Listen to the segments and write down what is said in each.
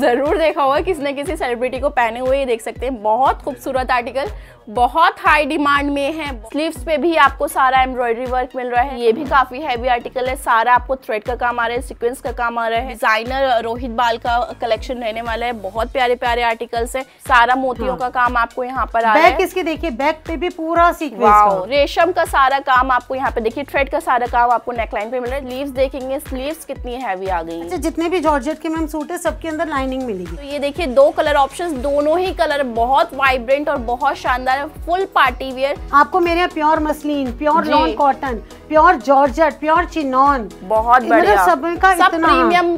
ज़रूर देखा होगा किसी न किसी सेलिब्रिटी को पहने हुए ये देख सकते हैं बहुत खूबसूरत आर्टिकल बहुत हाई डिमांड में है स्लीव्स पे भी आपको सारा एम्ब्रॉयडरी वर्क मिल रहा है ये भी काफी हैवी आर्टिकल है सारा आपको थ्रेड का काम आ रहा है सीक्वेंस का काम आ रहा है डिजाइनर रोहित बाल का कलेक्शन रहने वाला है बहुत प्यारे प्यारे आर्टिकल्स है सारा मोतियों हाँ। का काम आपको यहाँ पर आ रहा है इसके देखिए बैक पे भी पूरा सीक्वेंस रेशम का सारा काम आपको यहाँ पे देखिए थ्रेड का सारा काम आपको नेकलाइन पे मिल रहा है स्लीव देखेंगे स्लीव कितनी हैवी आ गई अच्छा, जितने भी जॉर्ज के मैम सूट है सबके अंदर लाइन शाइनिंग मिलेगी तो ये देखिए दो कलर ऑप्शन दोनों ही कलर बहुत वाइब्रेंट और बहुत शानदार है फुल पार्टी वेयर आपको मेरे यहाँ pure muslin pure lawn cotton pure georgette pure chinon बहुत बढ़िया सब का इतना प्रीमियम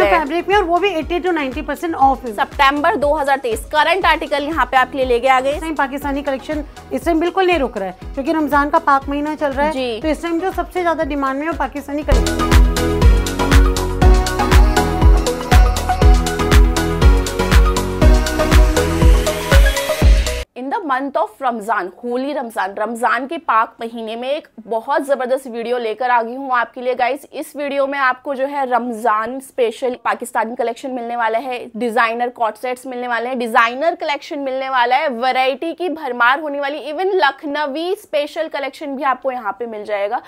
फैब्रिक में और वो भी टू परसेंट ऑफ है सितंबर 2023 करंट आर्टिकल यहाँ पे आपके लिए लेके आ गए पाकिस्तानी कलेक्शन इस टाइम बिल्कुल नहीं रुक रहा है क्योंकि रमजान का पाक महीना चल रहा है तो इस टाइम जो सबसे ज्यादा डिमांड में है Pakistani collection in the month of Ramzan holy Ramzan Ramzan के पाक महीने में एक बहुत ज़बरदस्त वीडियो लेकर आ गई हूँ आपके लिए गाइस इस वीडियो में आपको जो है रमज़ान स्पेशल पाकिस्तानी कलेक्शन मिलने वाला है डिज़ाइनर कॉट सेट्स मिलने वाले हैं डिज़ाइनर कलेक्शन मिलने वाला है वैरायटी की भरमार होने वाली इवन लखनवी स्पेशल कलेक्शन भी आपको यहाँ पे मिल जाएगा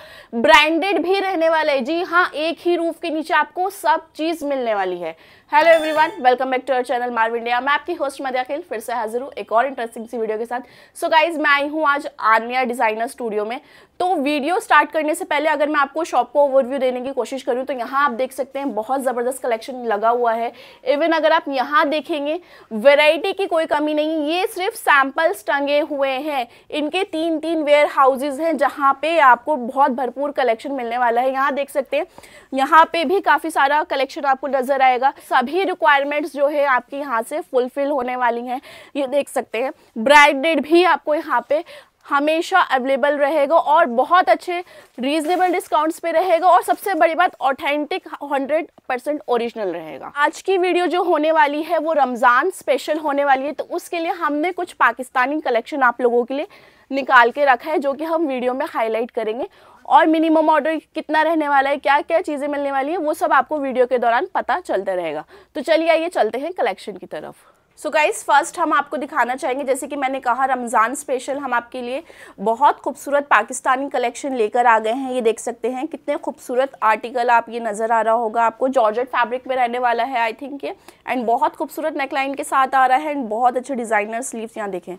ब्रांडेड भी रहने वाला है जी हाँ एक ही रूफ के नीचे आपको सब चीज़ मिलने वाली है hello everyone welcome back to our channel Marv India मैं आपकी होस्ट मध्य अखिल फिर से हाजिर हूँ एक और इंटरेस्टिंग सी वीडियो के साथ सो so गाइज मैं आई हूँ आज आर्मिया डिज़ाइनर स्टूडियो में तो वीडियो स्टार्ट करने से पहले अगर मैं आपको शॉप को ओवरव्यू देने की कोशिश करूँ तो यहाँ आप देख सकते हैं बहुत ज़बरदस्त कलेक्शन लगा हुआ है इवन अगर आप यहाँ देखेंगे वेराइटी की कोई कमी नहीं ये सिर्फ सैम्पल्स टंगे हुए हैं इनके तीन तीन वेयर हाउसेज हैं जहाँ पे आपको बहुत भरपूर कलेक्शन मिलने वाला है यहाँ देख सकते हैं यहाँ पे भी काफ़ी सारा कलेक्शन आपको नज़र आएगा सभी रिक्वायरमेंट्स जो है आपके यहाँ से फुलफिल होने वाली हैं ये देख सकते हैं ब्राइडेड भी आपको यहाँ पे हमेशा अवेलेबल रहेगा और बहुत अच्छे रीजनेबल डिस्काउंट्स पे रहेगा और सबसे बड़ी बात ऑथेंटिक 100 परसेंट ओरिजिनल रहेगा आज की वीडियो जो होने वाली है वो रमज़ान स्पेशल होने वाली है तो उसके लिए हमने कुछ पाकिस्तानी कलेक्शन आप लोगों के लिए निकाल के रखा है जो कि हम वीडियो में हाईलाइट करेंगे और मिनिमम ऑर्डर कितना रहने वाला है क्या क्या चीज़ें मिलने वाली है वो सब आपको वीडियो के दौरान पता चलता रहेगा तो चलिए आइए चलते हैं कलेक्शन की तरफ सो गाइस फर्स्ट हम आपको दिखाना चाहेंगे जैसे कि मैंने कहा रमज़ान स्पेशल हम आपके लिए बहुत खूबसूरत पाकिस्तानी कलेक्शन लेकर आ गए हैं ये देख सकते हैं कितने खूबसूरत आर्टिकल आप ये नज़र आ रहा होगा आपको जॉर्जेट फैब्रिक में रहने वाला है आई थिंक ये एंड बहुत खूबसूरत नेकलाइन के साथ आ रहा है एंड बहुत अच्छे डिज़ाइनर स्लीव्स यहाँ देखें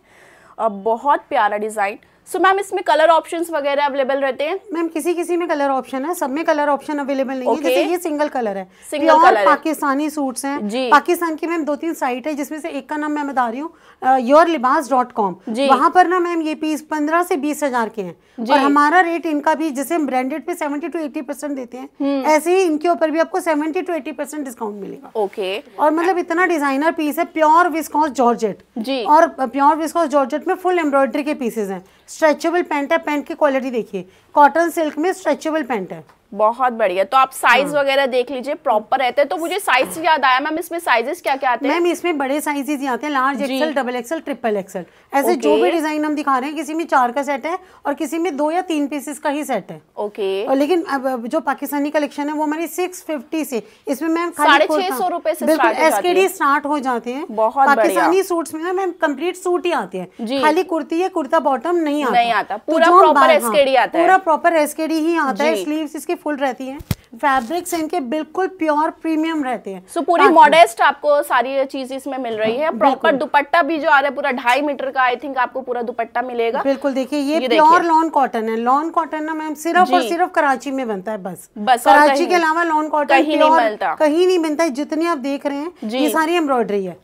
बहुत प्यारा डिज़ाइन सो मैम इसमें कलर ऑप्शन वगैरह अवेलेबल रहते हैं मैम किसी किसी में कलर ऑप्शन है सब में कलर ऑप्शन अवेलेबल नहीं okay. है जैसे ये सिंगल कलर है सिंगल कलर पाकिस्तानी सूट हैं पाकिस्तान की मैम दो तीन साइट है जिसमें से एक का नाम मैं बता रही हूँ योर लिबास डॉट कॉम वहाँ पर ना मैम ये पीस पंद्रह से बीस हजार के हैं और हमारा रेट इनका भी जैसे हम ब्रांडेड पे सेवेंटी टू एटी परसेंट देते हैं हम्म। ऐसे ही इनके ऊपर भी आपको seventy two eighty percent discount मिलेगा ओके और मतलब इतना डिजाइनर पीस है प्योर विस्कॉस जॉर्जेट और प्योर विस्कॉस जॉर्जेट में फुल एम्ब्रॉयडरी के पीसेज हैं स्ट्रेचेबल पैंट है पैंट की क्वालिटी देखिए कॉटन सिल्क में स्ट्रेचेबल पैंट है बहुत बढ़िया तो आप साइज हाँ। वगैरह देख लीजिए प्रॉपर रहते हैं तो मुझे साइज से याद आया मैम इसमें साइजेस क्या क्या आते हैं मैम इसमें बड़े साइजेस ही आते हैं large XL double XL triple XL ऐसे जो भी डिजाइन हम दिखा रहे हैं किसी में चार का सेट है और किसी में दो या तीन पीसेस का ही सेट है ओके और लेकिन अब जो पाकिस्तानी कलेक्शन है वो हमारी सिक्स से इसमें मैम साढ़े छह सौ रूपए एसकेडी स्टार्ट हो जाते हैं बहुत पाकिस्तानी सूट में मैम कम्प्लीट सूट ही आते हैं खाली कुर्ती है कुर्ता बॉटम नहीं आता तो पूरा प्रॉपर एसकेडी हाँ, आता है पूरा प्रॉपर एसकेडी ही आता है स्लीव इसके ब्यूटीफुल रहती हैं फैब्रिक्स इनके बिल्कुल प्योर प्रीमियम रहते हैं सो so, पूरी मॉडेस्ट आपको सारी चीज इसमें मिल रही है प्रॉपर दुपट्टा भी जो आ रहा है पूरा ढाई मीटर का आई थिंक आपको पूरा दुपट्टा मिलेगा बिल्कुल देखिए ये, ये प्योर लॉन कॉटन है लॉन कॉटन ना मैम सिर्फ और सिर्फ कराची में बनता है बस बस कराची के अलावा लॉन कॉटन कहीं नहीं मिलता कहीं नहीं मिलता है जितनी आप देख रहे हैं ये सारी एम्ब्रॉयडरी है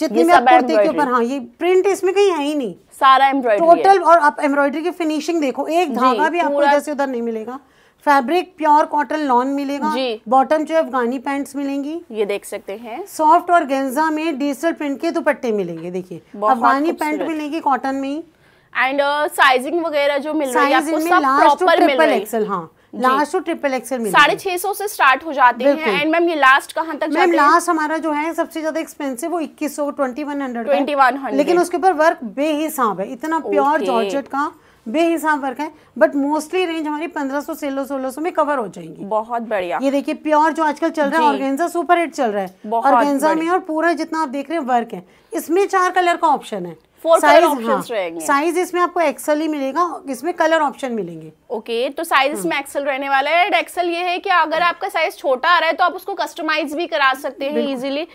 जितनी मैं आप कुर्ती के ऊपर हाँ ये प्रिंट इसमें कहीं है ही नहीं सारा एम्ब्रॉयडरी टोटल और आप एम्ब्रॉयडरी की फिनिशिंग देखो एक धागा भी आपको इधर से उधर नहीं मिलेगा फैब्रिक प्योर कॉटन लॉन मिलेगा जी बॉटम जो अफगानी पैंट्स मिलेंगी ये देख सकते हैं सॉफ्ट और गेंजा में डिजिटल प्रिंट के दुपट्टे मिलेंगे देखिए अफगानी पैंट मिलेगी कॉटन में एंड साइजिंग uh, वगैरह जो मिल रही है आपको सब प्रॉपर मिल रही हाँ लास्ट टू ट्रिपल एक्सएल साढ़े छह सौ से स्टार्ट हो जाते हैं एंड मैम ये लास्ट कहाँ तक मैम लास्ट हमारा जो है सबसे ज्यादा एक्सपेंसिव वो इक्कीस सौ twenty one hundred twenty one hundred लेकिन उसके ऊपर वर्क बेहिसाब है इतना प्योर जॉर्जेट का बेहिसाब वर्क है बट मोस्टली रेंज हमारी 1500 सोलह सोलह सौ में कवर हो जाएंगी बहुत बढ़िया ये देखिए प्योर जो आजकल चल रहा है ऑर्गेंजा सुपर हिट चल रहा है ऑर्गेन्जा में और पूरा जितना आप देख रहे हैं वर्क है इसमें चार कलर का ऑप्शन है साइज हाँ, साइज इसमें आपको एक्सल ही मिलेगा इसमें कलर ऑप्शन मिलेंगे ओके okay, तो साइज हाँ। इसमें एक्सल रहने वाला है एक्सल ये है कि अगर हाँ। आपका साइज छोटा आ रहा है तो आप उसको कस्टमाइज भी करा सकते हैं इजीली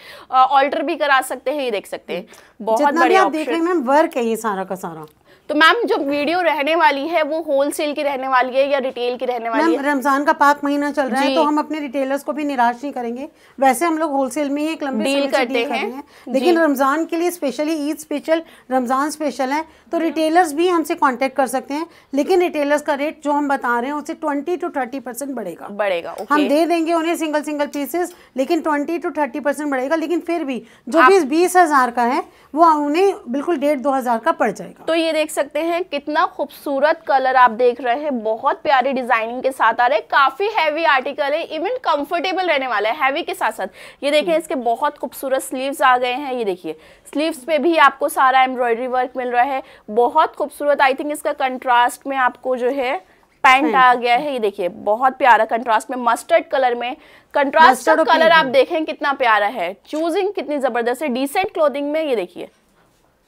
ऑल्टर भी करा सकते हैं ये देख सकते हैं बहुत जितना भी आप देख रहे हैं मैम वर्क है ये सारा का सारा तो मैम जो वीडियो रहने वाली है वो होलसेल की रहने वाली है या रिटेल की रहने वाली है रमजान का पाक महीना चल रहा है तो हम अपने रिटेलर्स को भी निराश नहीं करेंगे वैसे हम लोग होलसेल में ही एक लंबे डील करते हैं लेकिन रमजान के लिए specially Eid special Ramzan special है तो रिटेलर्स भी हमसे कॉन्टेक्ट कर सकते हैं लेकिन रिटेलर्स का रेट जो हम बता रहे हैं उसे ट्वेंटी टू थर्टी परसेंट बढ़ेगा बढ़ेगा हम दे देंगे उन्हें सिंगल सिंगल पीसेस लेकिन ट्वेंटी टू थर्टी परसेंट बढ़ेगा लेकिन फिर भी जो पीस बीस हजार का है वो उन्हें बिल्कुल डेढ़ दो हजार का पड़ जाएगा तो ये देख सकते सकते हैं कितना खूबसूरत कलर आप देख रहे हैं बहुत प्यारी डिजाइनिंग के साथ आ रहे हैं काफी हैवी आर्टिकल है इवन कंफर्टेबल रहने वाला है हैवी के साथ साथ ये देखें इसके बहुत खूबसूरत स्लीव्स आ गए हैं ये देखिए स्लीव्स पे भी आपको सारा एम्ब्रॉयडरी वर्क मिल रहा है बहुत खूबसूरत आई थिंक इसका कंट्रास्ट में आपको जो है पैंट आ गया है हाँ। ये देखिए बहुत प्यारा कंट्रास्ट में मस्टर्ड कलर में कंट्रास्ट कलर आप देखें कितना प्यारा है चूजिंग कितनी जबरदस्त है डिसेंट क्लोथिंग में ये देखिए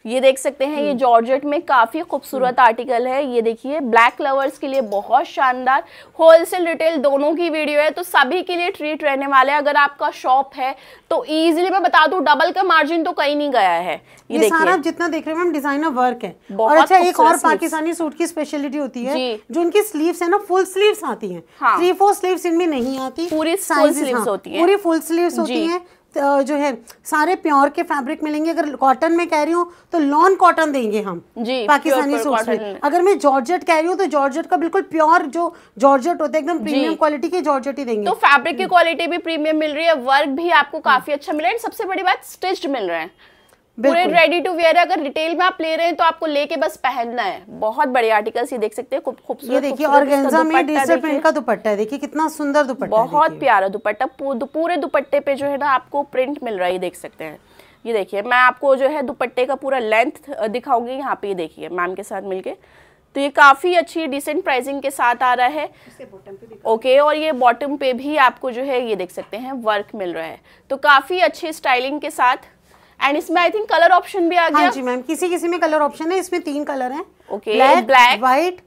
ये देख सकते हैं ये हम्म। जॉर्जेट में काफ़ी खूबसूरत हम्म। आर्टिकल है ये देखिए ब्लैक लवर्स के लिए बहुत शानदार होलसेल रिटेल दोनों की वीडियो है तो सभी के लिए ट्रीट रहने वाले है अगर आपका शॉप है तो इजिली मैं बता दू डबल का मार्जिन तो कहीं नहीं गया है ये, ये सारा आप जितना देख रहे हैं मैम डिजाइनर वर्क है और अच्छा एक और पाकिस्तानी सूट की स्पेशलिटी होती है जो उनकी स्लीव है ना फुल स्लीव आती है थ्री फोर स्लीव इनमें नहीं आती पूरी साइज हाँ, होती है पूरी फुल स्लीव होती है जो है सारे प्योर के फैब्रिक मिलेंगे अगर कॉटन में कह रही हूँ तो लॉन कॉटन देंगे हम जी पाकिस्तानी सूट में अगर मैं जॉर्जेट कह रही हूँ तो जॉर्जेट का बिल्कुल प्योर जो जॉर्जेट होता है एकदम प्रीमियम क्वालिटी के जॉर्जेट ही देंगे तो फैब्रिक की क्वालिटी भी प्रीमियम मिल रही है वर्क भी आपको काफी अच्छा मिल रहा है सबसे बड़ी बात स्टिच्ड मिल रहा है पूरे रेडी टू वेयर अगर रिटेल में आप ले रहे हैं तो आपको लेके बस पहनना है बहुत बड़े आर्टिकल्स ये देख सकते हैं खूबसूरत ये देखिए और में प्रिंट का दुपट्टा है देखिए कितना सुंदर दुपट्टा बहुत प्यारा दुपट्टा पूरे दुपट्टे पे जो है ना आपको प्रिंट मिल रहा है ये देख सकते हैं ये देखिए मैं आपको जो है दुपट्टे का पूरा लेंथ दिखाऊंगी यहाँ पे देखिए मैम के साथ मिलके तो ये काफ़ी अच्छी डिसेंट प्राइसिंग के साथ आ रहा है ओके okay, और ये बॉटम पे भी आपको जो है ये देख सकते हैं वर्क मिल रहा है तो काफ़ी अच्छे स्टाइलिंग के साथ एंड इसमें आई थिंक कलर ऑप्शन भी आ गया हाँ जी मैम किसी किसी में कलर ऑप्शन है इसमें तीन कलर हैं ओके ब्लैक ब्लैक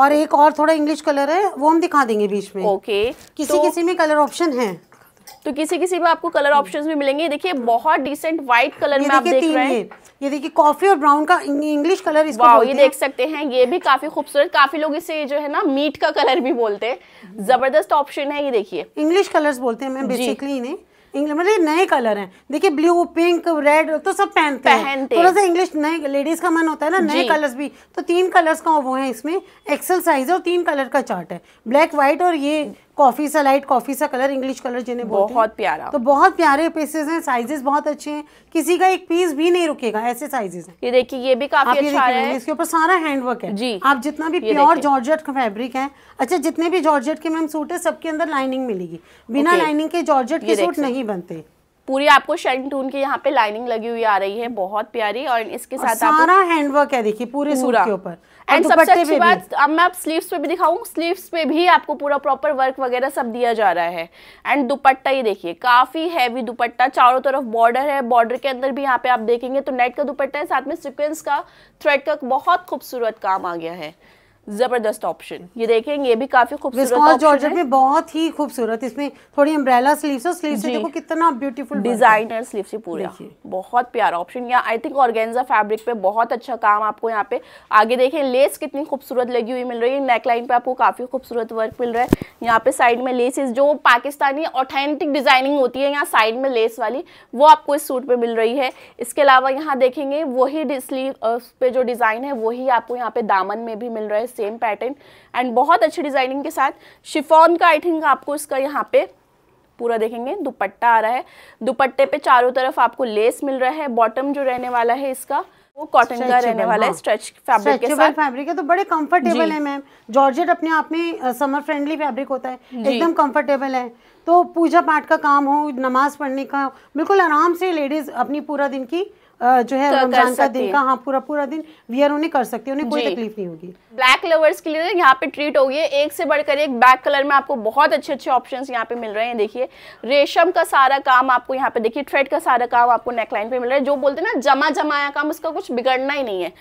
और एक और थोड़ा इंग्लिश कलर है वो हम दिखा देंगे बीच में ओके okay, किसी तो, किसी में कलर ऑप्शन है तो किसी किसी में आपको कलर ऑप्शंस भी मिलेंगे देखिए बहुत डिसेंट व्हाइट कलर में आप देख रहे हैं ये देखिए कॉफी और ब्राउन का इंग्लिश कलर इसको वाओ ये देख सकते हैं ये भी काफी खूबसूरत काफी लोग इसे जो है ना मीट का कलर भी बोलते हैं जबरदस्त ऑप्शन है ये देखिए इंग्लिश कलर्स बोलते हैं मैम बेसिकली इन्हें इंग्लिश मतलब नए कलर हैं देखिए ब्लू पिंक रेड तो सब पहनते हैं थोड़ा सा इंग्लिश नए लेडीज का मन होता है ना नए कलर्स भी तो तीन कलर्स का वो है इसमें एक्सल साइज और तीन कलर का चार्ट है ब्लैक व्हाइट और ये कॉफ़ी सा लाइट कॉफ़ी सा कलर इंग्लिश कलर जिन्हें बहुत प्यारा तो बहुत प्यारे पीसेस हैं साइजेस बहुत अच्छे हैं किसी का एक पीस भी नहीं रुकेगा ऐसे साइजेस हैं ये देखिए ये भी काफी अच्छा है इसके ऊपर सारा हैंडवर्क है जी आप जितना भी प्योर जॉर्ज का फेब्रिक है अच्छा जितने भी जॉर्ज के मैम सूट है सबके अंदर लाइनिंग मिलेगी बिना लाइनिंग के जॉर्ज के सूट नहीं बनते पूरी आपको टून की यहाँ पे लाइनिंग लगी हुई आ रही है बहुत प्यारी और इसके साथ सारा हैंडवर्क है देखिए पूरे सूट के ऊपर एंड तो सबसे अच्छी बात अब मैं आप स्लीव्स पे भी दिखाऊँ स्लीव्स पे भी आपको पूरा प्रॉपर वर्क वगैरह सब दिया जा रहा है एंड दुपट्टा ही देखिए काफ़ी हैवी दुपट्टा चारों तरफ बॉर्डर है बॉर्डर के अंदर भी यहाँ पे आप देखेंगे तो नेट का दुपट्टा है साथ में सिक्वेंस का थ्रेड का बहुत खूबसूरत काम आ गया है जबरदस्त ऑप्शन ये देखें ये भी काफी खूबसूरत जॉर्जेट में बहुत ही खूबसूरत इसमें थोड़ी अम्ब्रेला स्लीव्स और स्लीव्स देखो कितना ब्यूटीफुल डिजाइनर स्लीव्स पूरा बहुत प्यारा ऑप्शन या आई थिंक ऑर्गेन्जा फैब्रिक पे बहुत अच्छा काम आपको यहाँ पे आगे देखें लेस कितनी खूबसूरत लगी हुई मिल रही है नेकलाइन पे आपको काफी खूबसूरत वर्क मिल रहा है यहाँ पे साइड में लेसेस जो पाकिस्तानी ऑथेंटिक डिजाइनिंग होती है यहाँ साइड में लेस वाली वो आपको इस सूट पे मिल रही है इसके अलावा यहाँ देखेंगे वही स्लीव पे जो डिजाइन है वही आपको यहाँ पे दामन में भी मिल रहा है सेम पैटर्न एंड बहुत अच्छी डिजाइनिंग के साथ शिफॉन का आई थिंक आपको इसका यहाँ पे पूरा देखेंगे दुपट्टा आ रहा है दुपट्टे पे चारों तरफ आपको लेस मिल रहा है बॉटम जो रहने वाला है इसका वो कॉटन का रहने वाला है स्ट्रेच हाँ। फैब्रिक के साथ फैब्रिक है तो बड़े कंफर्टेबल है मैम जॉर्जेट अपने आप में समर फ्रेंडली फैब्रिक होता है एकदम कंफर्टेबल है तो पूजा पाठ का काम हो नमाज पढ़ने का बिल्कुल आराम से लेडीज अपनी पूरा दिन की जो है तो रमजान का दिन का हाँ पूरा पूरा दिन वियर उन्हें कर सकते हैं उन्हें कोई तकलीफ नहीं होगी ब्लैक लवर्स के लिए यहाँ पे ट्रीट होगी एक से बढ़कर एक ब्लैक कलर में आपको बहुत अच्छे अच्छे ऑप्शन यहाँ पे मिल रहे हैं देखिए रेशम का सारा काम आपको यहाँ पे देखिए थ्रेड का सारा काम आपको नेकलाइन पे मिल रहा है जो बोलते हैं ना जमा जमाया काम उसका कुछ बिगड़ना ही नहीं है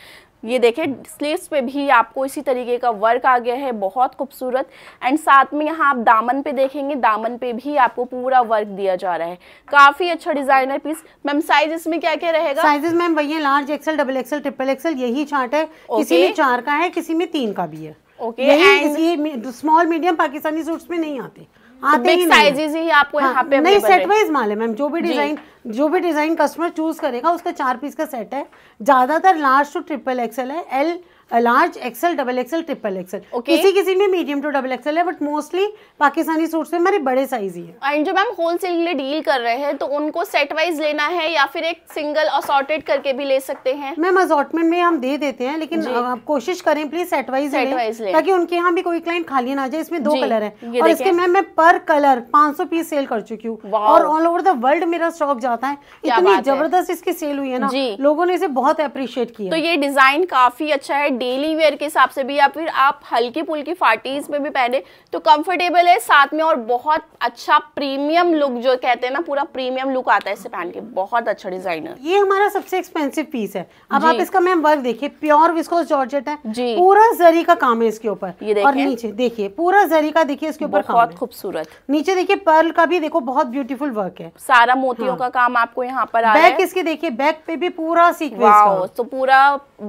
ये देखें स्लीव्स पे भी आपको इसी तरीके का वर्क आ गया है बहुत खूबसूरत एंड साथ में यहाँ आप दामन पे देखेंगे दामन पे भी आपको पूरा वर्क दिया जा रहा है काफ़ी अच्छा डिजाइनर पीस मैम साइज इसमें क्या क्या रहेगा साइजेस मैम वही है large XL double XL triple XL यही चार्ट है okay. किसी में चार का है किसी में तीन का भी है okay okay, small medium Pakistani suits में नहीं आते आते तो ही साइजेस ही आपको हाँ, यहाँ पे नहीं सेट वाइज माल है मैम जो भी डिजाइन जो भी डिजाइन कस्टमर चूज करेगा उसका चार पीस का सेट है ज्यादातर लार्ज टू ट्रिपल एक्सएल है L large XL double XL triple XL किसी किसी में मीडियम टू डबल एक्सेल है बट मोस्टली पाकिस्तानी सूट्स में हमारे बड़े साइज ही है एंड जो मैम होलसेल के लिए डील कर रहे हैं तो उनको सेट वाइज लेना है या फिर एक सिंगल असॉर्टेड करके भी ले सकते हैं मैम असॉर्टमेंट में हम दे देते हैं लेकिन आप कोशिश करें प्लीज सेट वाइज ताकि उनके यहाँ भी कोई क्लाइंट खाली ना जाए इसमें दो कलर है और इसके मैम मैं पर कलर 500 पीस सेल कर चुकी हूँ और ऑल ओवर द वर्ल्ड मेरा स्टॉक जाता है इतनी जबरदस्त इसकी सेल हुई है ना लोगों ने इसे बहुत अप्रिशिएट किया तो ये डिजाइन काफी अच्छा है डेली वेयर के हिसाब से भी या फिर आप हल्की फुल्की पार्टीज में भी पहने तो कंफर्टेबल है साथ में और बहुत अच्छा प्रीमियम लुक जो कहते हैं ना पूरा प्रीमियम लुक आता है इसे पहन के बहुत अच्छा डिजाइनर ये हमारा सबसे एक्सपेंसिव पीस है अब आप इसका मैम वर्क देखिए प्योर विस्कोस जॉर्जेट है जी पूरा जरी का काम है इसके ऊपर और नीचे देखिए पूरा जरी का देखिए इसके ऊपर बहुत खूबसूरत नीचे देखिए पर्ल का भी देखो बहुत ब्यूटीफुल वर्क है सारा मोतियों हाँ। का काम आपको यहाँ पर बैक इसके देखिए बैक पे भी पूरा सीक्वेंस तो पूरा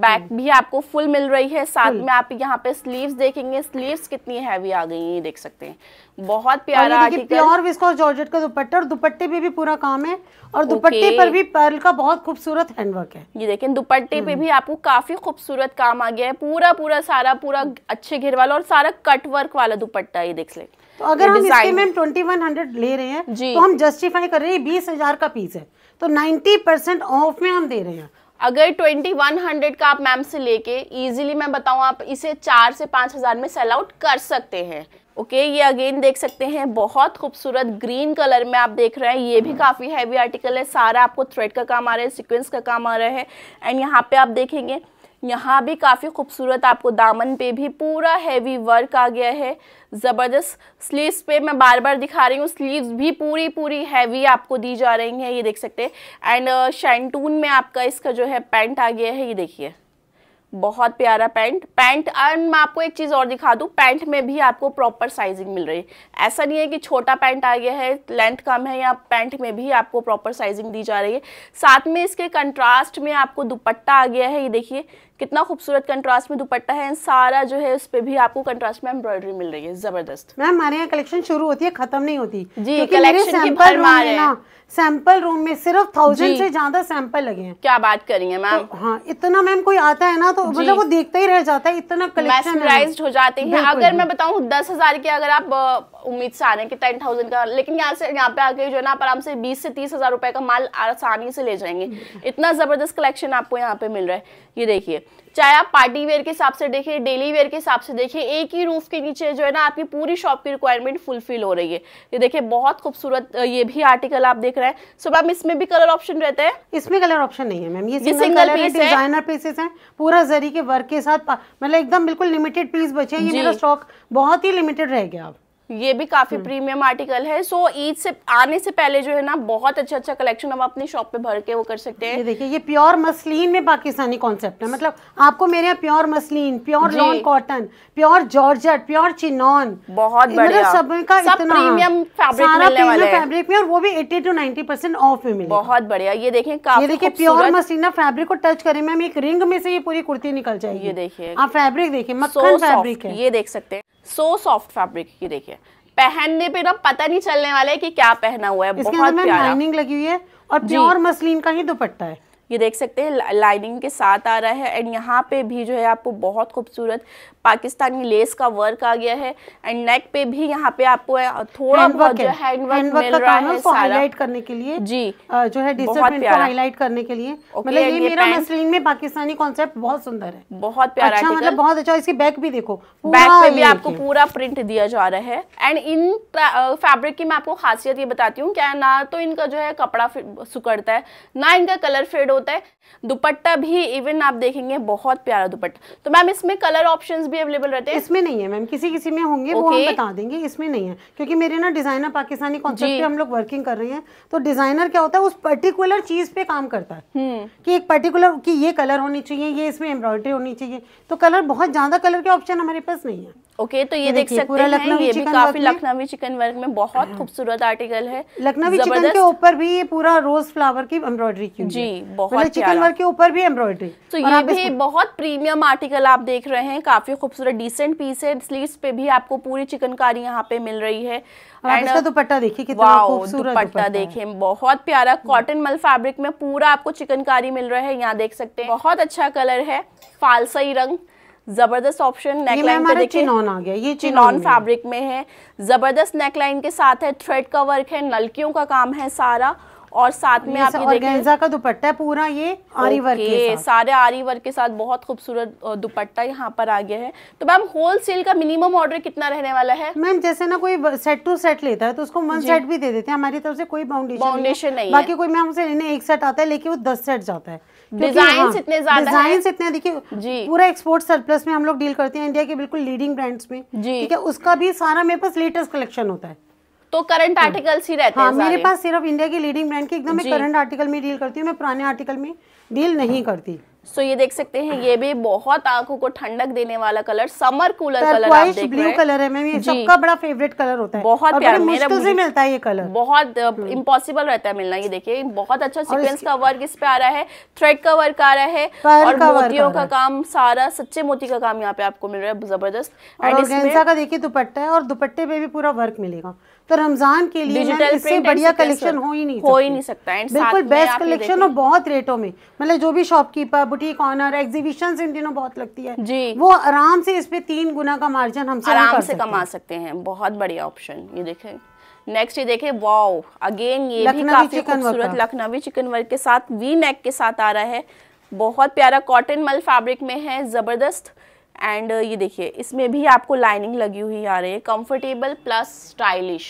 बैक हाँ। भी आपको फुल मिल मिल रही है साथ हम्म। में आप यहाँ पे स्लीव्स देखेंगे स्लीव्स कितनी हैवी आ गई है देख सकते हैं बहुत प्यारा प्योर विस्कोस जॉर्जेट का दुपट्टा और दुपट्टे पे भी पूरा काम है और दुपट्टे पर भी पर्ल का बहुत खूबसूरत हैंडवर्क है ये देखें दुपट्टे पे हम्म। भी आपको काफी खूबसूरत काम आ गया है पूरा पूरा सारा पूरा अच्छे घेर वाला और सारा कट वर्क वाला दुपट्टा ये देख ले तो अगर हम इसके में ट्वेंटी वन हंड्रेड ले रहे हैं तो हम जस्टिफाई कर रहे हैं बीस हजार का पीस है तो नाइन्टी परसेंट ऑफ में हम दे रहे हैं अगर 2100 का आप मैम से लेके इजीली मैं बताऊँ आप इसे चार से पाँच हज़ार में सेल आउट कर सकते हैं ओके okay, ये अगेन देख सकते हैं बहुत खूबसूरत ग्रीन कलर में आप देख रहे हैं ये भी काफ़ी हैवी आर्टिकल है सारा आपको थ्रेड का काम आ रहा है सिक्वेंस का काम आ रहा है एंड यहाँ पे आप देखेंगे यहाँ भी काफ़ी खूबसूरत आपको दामन पे भी पूरा हैवी वर्क आ गया है ज़बरदस्त स्लीव्स पे मैं बार बार दिखा रही हूँ स्लीव्स भी पूरी पूरी हैवी आपको दी जा रही हैं ये देख सकते हैं एंड शैंटून uh, में आपका इसका जो है पैंट आ गया है ये देखिए बहुत प्यारा पैंट पैंट एंड मैं आपको एक चीज़ और दिखा दूँ पैंट में भी आपको प्रॉपर साइजिंग मिल रही है ऐसा नहीं है कि छोटा पैंट आ गया है लेंथ कम है या पैंट में भी आपको प्रॉपर साइजिंग दी जा रही है साथ में इसके कंट्रास्ट में आपको दुपट्टा आ गया है ये देखिए कितना खूबसूरत कंट्रास्ट में दुपट्टा है सारा जो है उस पर भी आपको कंट्रास्ट में एम्ब्रॉयडरी मिल रही है जबरदस्त मैम हमारे यहाँ कलेक्शन शुरू होती है खत्म नहीं होती जी कलेक्शन सैंपल रूम में सिर्फ थाउजेंड से ज्यादा सैंपल लगे हैं क्या बात कर रही है तो मैम तो, हाँ इतना मैम कोई आता है ना तो मतलब वो देखता ही रह जाता है इतना कलेक्शन हो जाते हैं अगर मैं बताऊँ दस हजार की अगर आप उम्मीद से आ रहे हैं कि टेन थाउजेंड का लेकिन यहाँ से यहाँ पे आके जो है ना आप आराम से बीस से तीस हजार रुपए का माल आसानी से ले जाएंगे इतना जबरदस्त कलेक्शन आपको यहाँ पे मिल रहा है ये देखिए चाहे आप पार्टी वेयर के हिसाब से देखें डेली वेयर के हिसाब से देखें एक ही रूफ के नीचे जो है ना आपकी पूरी शॉप की रिक्वायरमेंट फुलफिल हो रही है ये देखिए बहुत खूबसूरत ये भी आर्टिकल आप देख रहे हैं सो मैम इसमें भी कलर ऑप्शन रहता है इसमें कलर ऑप्शन नहीं है मैम ये सिंगल पीस है डिजाइनर पीसेस है पूरा जरी के वर्क के साथ मतलब एकदम बिल्कुल लिमिटेड पीस बचे ये मेरा स्टॉक बहुत ही लिमिटेड रह गया अब ये भी काफी प्रीमियम हम्म। आर्टिकल है सो ईद से आने से पहले जो है ना बहुत अच्छा अच्छा कलेक्शन हम अपनी शॉप पे भर के वो कर सकते हैं देखिए ये प्योर मसलिन में पाकिस्तानी कॉन्सेप्ट है मतलब आपको मेरे यहाँ pure muslin pure lawn cotton pure georgette pure chinon बहुत मतलब बढ़िया सब का इतना प्रीमियम फैब्रिक में और वो भी eighty two ninety percent off में बहुत बढ़िया ये देखें ये देखिए प्योर ना फैब्रिक को टच करें मैम एक रिंग में से ये पूरी कुर्ती निकल जाएगी ये देखिए आप फैब्रिक देखिए मक्खन फैब्रिक है ये देख सकते हैं सो सॉफ्ट फैब्रिक की देखिए पहनने पे ना पता नहीं चलने वाला है कि क्या पहना हुआ है इसके बहुत प्यारा लाइनिंग लगी हुई है और प्योर मसलिन का ही दुपट्टा है ये देख सकते हैं लाइनिंग के साथ आ रहा है एंड यहाँ पे भी जो है आपको बहुत खूबसूरत पाकिस्तानी लेस का वर्क आ गया है एंड नेक पे भी यहाँ पे आपको थोड़ा बहुत जो हैंडवर्क मिल रहा है हाईलाइट करने के लिए जी जो है हाईलाइट करने के लिए मतलब ये मेरा मसलिन में पाकिस्तानी कॉन्सेप्ट बहुत सुंदर है बहुत प्यारा अच्छा मतलब बहुत अच्छा इसकी बैक भी देखो बैक पे भी आपको पूरा प्रिंट दिया जा रहा है एंड इन फैब्रिक की मैं आपको खासियत ये बताती हूँ क्या ना तो इनका जो है कपड़ा सुकड़ता है ना इनका कलर फेड होता है दुपट्टा भी इवन आप देखेंगे बहुत प्यारा दुपट्टा तो मैम इसमें कलर ऑप्शन भी अवेलेबल रहते हैं इसमें नहीं है मैम किसी किसी में होंगे okay. वो हम बता देंगे इसमें नहीं है क्योंकि मेरे ना डिजाइनर पाकिस्तानी कॉन्सेप्ट पे हम लोग वर्किंग कर रहे हैं तो डिजाइनर क्या होता है उस पर्टिकुलर चीज पे काम करता है हम्म. की एक पर्टिकुलर की ये कलर होनी चाहिए ये इसमें एम्ब्रॉयडरी होनी चाहिए तो कलर बहुत ज्यादा कलर के ऑप्शन हमारे पास नहीं है ओके okay, तो ये, तो देख सकते पूरा हैं ये भी काफी लखनवी चिकन वर्क में बहुत हाँ। खूबसूरत आर्टिकल है लखनवी चिकन के ऊपर भी ये पूरा रोज फ्लावर की एम्ब्रॉयडरी की जी बहुत मतलब चिकन वर्क के ऊपर भी एम्ब्रॉयडरी तो ये भी बहुत प्रीमियम आर्टिकल आप देख रहे हैं काफी खूबसूरत डिसेंट पीस है स्लीव पे भी आपको पूरी चिकनकारी यहाँ पे मिल रही है uh, दुपट्टा देखिए कितना खूबसूरत दुपट्टा देखे बहुत प्यारा कॉटन मल फैब्रिक में पूरा आपको चिकनकारी मिल रहा है यहाँ देख सकते हैं बहुत अच्छा कलर है फालसाई रंग जबरदस्त ऑप्शन नेकलाइन पे देखिए चिनॉन आ गया ये चिनॉन फैब्रिक में है जबरदस्त नेकलाइन के साथ है थ्रेड का वर्क है नलकियों का काम है सारा और साथ में आप ऑर्गेन्जा का दुपट्टा है पूरा ये आरी वर्क के साथ। सारे आरी वर्क के साथ बहुत खूबसूरत दुपट्टा यहाँ पर आ गया है तो मैम होल सेल का मिनिमम ऑर्डर कितना रहने वाला है मैम जैसे ना कोई सेट टू सेट लेता है तो उसको वन सेट भी दे देते हैं हमारी तरफ से कोई बाउंडेशन नहीं बाकी कोई मैम से एक सेट आता है लेकिन वो दस सेट जाता है डिजाइन हाँ, इतने ज्यादा डिजाइन इतने देखिए पूरा एक्सपोर्ट सरप्लस में हम लोग डील करते हैं इंडिया के बिल्कुल लीडिंग ब्रांड्स में ठीक है उसका भी सारा मेरे पास लेटेस्ट कलेक्शन होता है तो करंट आर्टिकल्स तो- ही रहते हैं हाँ, मेरे पास सिर्फ इंडिया की लीडिंग ब्रांड के एकदम मैं करंट आर्टिकल में डील करती हूँ मैं पुराने आर्टिकल में डील नहीं करती सो so, ये देख सकते हैं ये भी बहुत आंखों को ठंडक देने वाला कलर समर कूलर कलर आप देख ब्लू कलर है मैं ये सबका बड़ा फेवरेट कलर होता है बहुत प्यार, मेरा से मिलता है ये कलर बहुत इम्पॉसिबल हम्म। रहता है मिलना ये देखिए बहुत अच्छा सीक्वेंस का वर्क इस पे आ रहा है थ्रेड का वर्क आ रहा है और मोतियों का काम सारा सच्चे मोती का काम यहाँ पे आपको मिल रहा है जबरदस्त और का देखिए दुपट्टा है और दुपट्टे पे भी पूरा वर्क मिलेगा तो रमजान के लिए इससे बढ़िया कलेक्शन हो ही नहीं हो ही नहीं सकता बिल्कुल बेस्ट कलेक्शन और बहुत रेटों में मतलब जो भी शॉपकीपर बुटीक ऑनर एग्जीबिशन इन दिनों बहुत लगती है जी वो आराम से इस पे तीन गुना का मार्जिन हम आराम से कमा सकते हैं बहुत बढ़िया ऑप्शन ये देखे नेक्स्ट ये देखे वाओ अगेन ये भी काफी खूबसूरत लखनवी चिकन वर्क के साथ वी नेक के साथ आ रहा है बहुत प्यारा कॉटन मल फैब्रिक में है जबरदस्त एंड uh, ये देखिए इसमें भी आपको लाइनिंग लगी हुई आ रही है कंफर्टेबल प्लस स्टाइलिश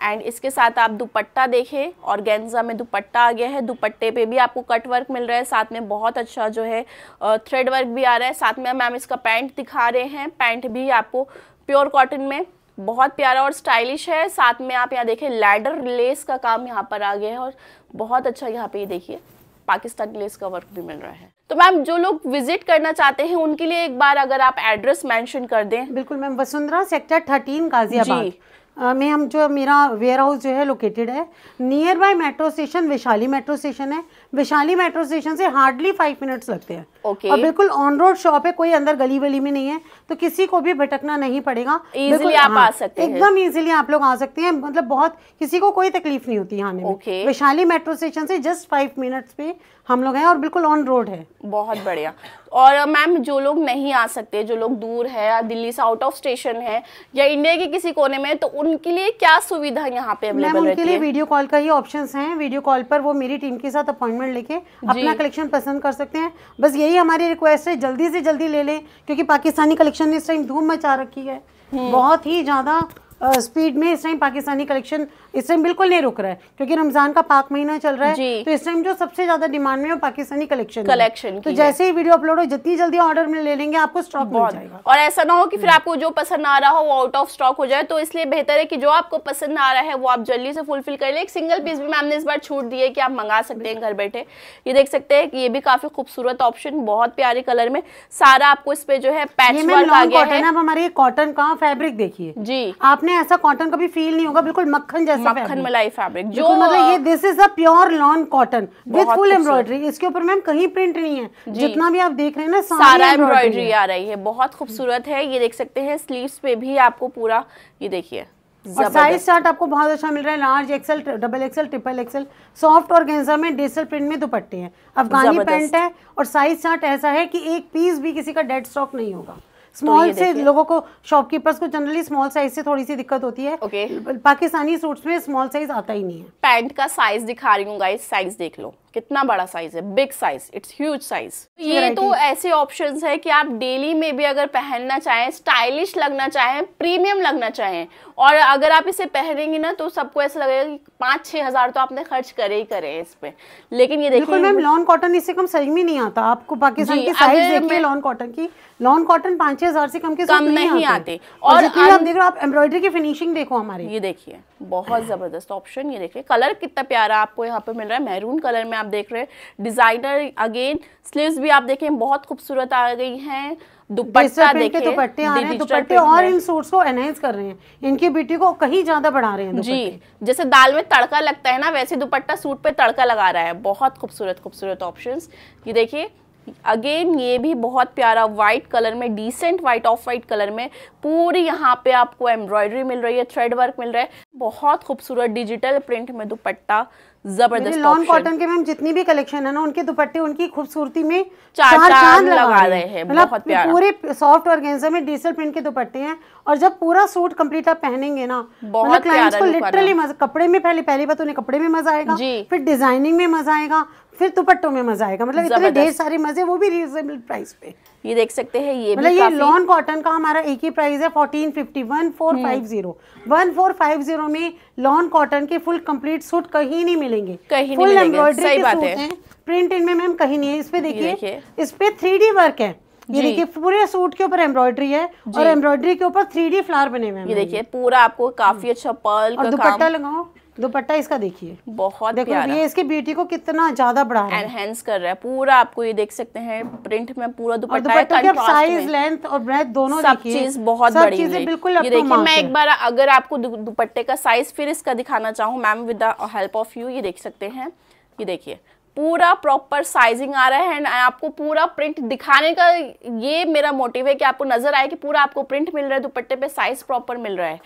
एंड इसके साथ आप दुपट्टा देखें और गेंजा में दुपट्टा आ गया है दुपट्टे पे भी आपको कट वर्क मिल रहा है साथ में बहुत अच्छा जो है थ्रेड uh, वर्क भी आ रहा है साथ में मैम इसका पैंट दिखा रहे हैं पैंट भी आपको प्योर कॉटन में बहुत प्यारा और स्टाइलिश है साथ में आप यहाँ देखें लैडर लेस का काम यहाँ पर आ गया है और बहुत अच्छा यहाँ पर ये देखिए पाकिस्तान लेस का वर्क भी मिल रहा है तो मैम जो लोग विजिट करना चाहते हैं उनके लिए एक बार अगर आप एड्रेस मेंशन कर दें बिल्कुल ma'am Vasundhara sector thirteen Ghaziabad में हम जो मेरा वेयर हाउस जो है लोकेटेड है nearby metro station Vaishali metro station है वैशाली मेट्रो स्टेशन से हार्डली फाइव मिनट्स लगते हैं okay. और बिल्कुल ऑन रोड शॉप है कोई अंदर गली वली में नहीं है तो किसी को भी भटकना नहीं पड़ेगा इजीली आप हाँ, आ सकते हैं एकदम इजीली आप लोग आ सकते हैं मतलब बहुत किसी को कोई तकलीफ नहीं होती यहाँ में वैशाली मेट्रो स्टेशन से जस्ट फाइव मिनट्स पे हम लोग हैं और बिल्कुल ऑन रोड है बहुत बढ़िया और मैम जो लोग नहीं आ सकते जो लोग दूर है दिल्ली से आउट ऑफ स्टेशन है या इंडिया के किसी कोने में तो उनके लिए क्या सुविधा यहाँ पे अवेलेबल उनके लिए वीडियो कॉल का ही ऑप्शन है वीडियो कॉल पर वो मेरी टीम के साथ अपॉइंटमेंट लेके अपना कलेक्शन पसंद कर सकते हैं बस यही हमारी रिक्वेस्ट है जल्दी से जल्दी ले लें क्योंकि पाकिस्तानी कलेक्शन ने इस टाइम धूम मचा रखी है हम्म। बहुत ही ज़्यादा स्पीड में इस टाइम पाकिस्तानी कलेक्शन इस टाइम बिल्कुल नहीं रुक रहा है क्योंकि रमजान का पाक महीना चल रहा है तो इस टाइम जो सबसे ज्यादा डिमांड में वो पाकिस्तानी कलेक्शन कलेक्शन तो जैसे ही वीडियो अपलोड हो जितनी जल्दी ऑर्डर में ले लेंगे आपको स्टॉक मिल जाएगा और ऐसा ना हो कि फिर हम्म। आपको जो पसंद आ रहा हो वो आउट ऑफ स्टॉक हो जाए तो इसलिए बेहतर है कि जो आपको पसंद आ रहा है वो आप जल्दी से फुलफिल कर ले एक सिंगल पीस भी मैम ने इस बार छूट दी है कि आप मंगा सकते हैं घर बैठे ये देख सकते हैं कि ये भी काफी खूबसूरत ऑप्शन बहुत प्यारे कलर में सारा आपको इस पे जो है पैच वर्क आ गया है हमारे कॉटन का फैब्रिक देखिए जी आप आपने ऐसा कॉटन कभी फील नहीं होगा बिल्कुल मक्खन जैसा मक्खन मलाई फैब्रिक जो मतलब ये this is a pure lawn cotton with full embroidery इसके ऊपर मैम कहीं प्रिंट नहीं है जितना भी आप देख रहे हैं ना सारा एम्ब्रॉयडरी आ रही है बहुत खूबसूरत है ये देख सकते हैं स्लीव्स पे भी आपको पूरा ये देखिए और साइज चार्ट आपको बहुत अच्छा मिल रहा है large XL double XL triple XL soft और गेंजा में डेसल प्रिंट में दुपट्टे हैं अफगानी पैंट है और साइज चार्ट ऐसा है कि एक पीस भी किसी का डेड स्टॉक नहीं होगा स्मॉल तो से लोगों को शॉपकीपर्स को जनरली स्मॉल साइज से थोड़ी सी दिक्कत होती है okay. पाकिस्तानी सूट्स में स्मॉल साइज आता ही नहीं है पैंट का साइज दिखा रही हूँ गाइस साइज देख लो कितना बड़ा साइज है big size it's huge size ये तो ऐसे ऑप्शंस है कि आप डेली में भी अगर पहनना चाहें स्टाइलिश लगना चाहें प्रीमियम लगना चाहें और अगर आप इसे पहनेंगे ना तो सबको ऐसा लगेगा कि पाँच छह हज़ार तो आपने खर्च करे ही करे इस पर लेकिन ये देखिए मैम लॉन कॉटन इससे कम सही में नहीं आता आपको पाकिस्तान की साइज देखिए लॉन कॉटन की लॉन कॉटन पाँच छह हज़ार से कम के कम नहीं आते और आप देख रहे हो आप एम्ब्रॉयडरी की फिनिशिंग देखो हमारे ये देखिए बहुत ज़बरदस्त ऑप्शन ये देखिए कलर कितना प्यारा आपको यहाँ पे मिल रहा है मेहरून कलर में आप देख रहे हैं डिज़ाइनर अगेन स्लीव्स भी आप देखें बहुत खूबसूरत आ गई हैं दुपट्टा देखिए दुपट्टे आ रहे हैं दुपट्टे और इन सूट्स को एनहेंस कर रहे हैं इनकी ब्यूटी को कहीं ज्यादा बढ़ा रहे हैं जी जैसे दाल में तड़का लगता है ना वैसे दुपट्टा सूट पे तड़का लगा रहा है बहुत खूबसूरत खूबसूरत ऑप्शन ये देखिए अगेन ये भी बहुत प्यारा वाइट कलर में decent white off white colour में पूरी यहाँ पे आपको एम्ब्रॉयडरी मिल रही है थ्रेड वर्क मिल रहा है बहुत खूबसूरत डिजिटल प्रिंट में दुपट्टा जबरदस्त लॉन कॉटन के मैम जितनी भी कलेक्शन है ना उनके दुपट्टे उनकी खूबसूरती में चार चार लगा रहे हैं मतलब पूरे सॉफ्ट और में डीजल प्रिंट के दुपट्टे हैं और जब पूरा सूट कंप्लीट आप पहनेंगे ना मतलब बहुत मतलब को लिटरली कपड़े में पहले पहली बात तो उन्हें कपड़े में मजा आएगा फिर डिजाइनिंग में मजा आएगा फिर दुपट्टों में मजा आएगा मतलब इतने ढेर सारे मजे वो भी रीजनेबल प्राइस पे ये देख सकते हैं ये मतलब ये लॉन कॉटन का हमारा एक ही प्राइस है fourteen fifty one four five zero one four five zero में लॉन कॉटन के फुल कंप्लीट सूट कहीं नहीं मिलेंगे कहीं फुल एम्ब्रॉयडरी बात है प्रिंट इनमें मैम कहीं नहीं है इस पे देखिए इस पे थ्री वर्क है ये देखिए पूरे सूट के ऊपर एम्ब्रॉयडरी है और एम्ब्रॉयडरी के ऊपर थ्री फ्लावर बने हुए हैं ये देखिए पूरा आपको काफी अच्छा पर्ल हम्म। का दुपट्टा लगाओ दुपट्टा इसका देखिए बहुत देखो प्यारा। ये इसकी ब्यूटी को कितना ज्यादा बढ़ा रहा है एनहेंस कर रहा है पूरा आपको ये देख सकते हैं प्रिंट में पूरा दुपट्टा है साइज लेंथ और ब्रेथ दोनों सब चीज बहुत सब बड़ी है बिल्कुल ये देखिए मैं एक बार अगर आपको दुपट्टे का साइज फिर इसका दिखाना चाहूँ ma'am with help of you ये देख सकते हैं ये देखिए पूरा प्रॉपर साइजिंग आ रहा है एंड आपको पूरा प्रिंट दिखाने का ये मेरा मोटिव है कि आपको नजर आए कि पूरा आपको प्रिंट मिल रहा है दुपट्टे पे साइज प्रॉपर मिल रहा है